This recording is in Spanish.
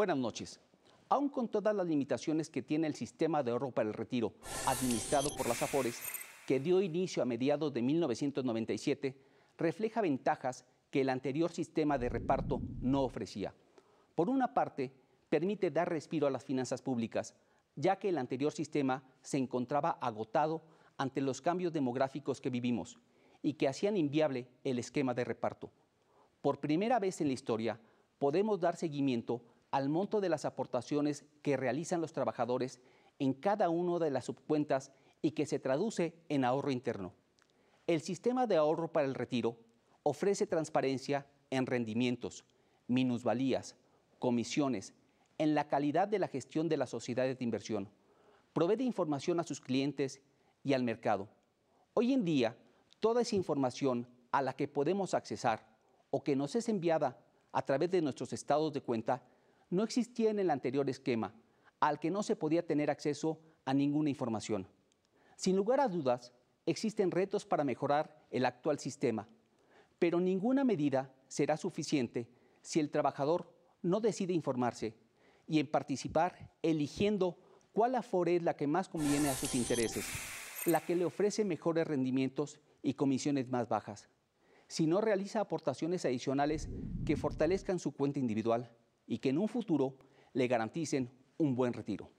Buenas noches. aún con todas las limitaciones que tiene el sistema de ahorro para el retiro, administrado por las AFORES, que dio inicio a mediados de 1997, refleja ventajas que el anterior sistema de reparto no ofrecía. Por una parte, permite dar respiro a las finanzas públicas, ya que el anterior sistema se encontraba agotado ante los cambios demográficos que vivimos y que hacían inviable el esquema de reparto. Por primera vez en la historia, podemos dar seguimiento al monto de las aportaciones que realizan los trabajadores en cada una de las subcuentas y que se traduce en ahorro interno. El sistema de ahorro para el retiro ofrece transparencia en rendimientos, minusvalías, comisiones, en la calidad de la gestión de las sociedades de inversión. Provee información a sus clientes y al mercado. Hoy en día, toda esa información a la que podemos accesar o que nos es enviada a través de nuestros estados de cuenta no existía en el anterior esquema, al que no se podía tener acceso a ninguna información. Sin lugar a dudas, existen retos para mejorar el actual sistema, pero ninguna medida será suficiente si el trabajador no decide informarse y en participar eligiendo cuál afore es la que más conviene a sus intereses, la que le ofrece mejores rendimientos y comisiones más bajas. Si no realiza aportaciones adicionales que fortalezcan su cuenta individual, y que en un futuro le garanticen un buen retiro.